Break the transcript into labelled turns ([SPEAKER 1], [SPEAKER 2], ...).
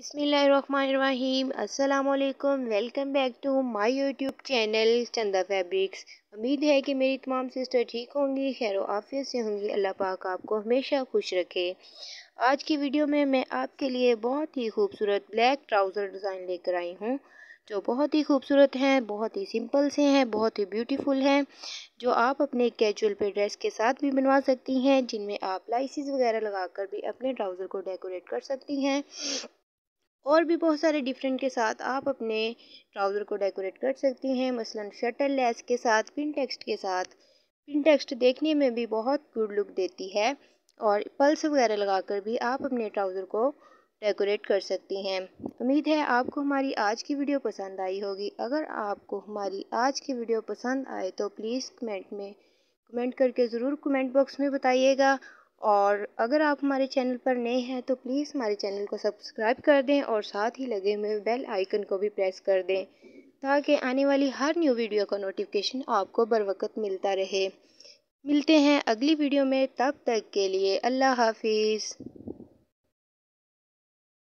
[SPEAKER 1] अस्सलाम अल्लाम welcome back to my YouTube channel Chanda fabrics उम्मीद है कि मेरी तमाम सिस्टर ठीक होंगी खैर आफियत से होंगी अल्लाह पाक आपको हमेशा खुश रखे आज की वीडियो में मैं आपके लिए बहुत ही खूबसूरत ब्लैक ट्राउज़र डिज़ाइन लेकर आई हूँ जो बहुत ही खूबसूरत हैं बहुत ही सिंपल से हैं बहुत ही ब्यूटीफुल हैं जो आप अपने कैजुअल पे ड्रेस के साथ भी बनवा सकती हैं जिनमें आप लाइसिस वगैरह लगाकर भी अपने ट्राउज़र को डेकोरेट कर सकती हैं और भी बहुत सारे डिफरेंट के साथ आप अपने ट्राउज़र को डेकोरेट कर सकती हैं मसलन शटर लेस के साथ पिन टेक्स्ट के साथ पिन टेक्स्ट देखने में भी बहुत गुड लुक देती है और पल्स वगैरह लगाकर भी आप अपने ट्राउज़र को डेकोरेट कर सकती हैं उम्मीद है आपको हमारी आज की वीडियो पसंद आई होगी अगर आपको हमारी आज की वीडियो पसंद आए तो प्लीज़ कमेंट में कमेंट करके ज़रूर कमेंट बॉक्स में बताइएगा और अगर आप हमारे चैनल पर नए हैं तो प्लीज़ हमारे चैनल को सब्सक्राइब कर दें और साथ ही लगे हुए बेल आइकन को भी प्रेस कर दें ताकि आने वाली हर न्यू वीडियो का नोटिफिकेशन आपको बर वक्त मिलता रहे मिलते हैं अगली वीडियो में तब तक के लिए अल्लाह हाफिज़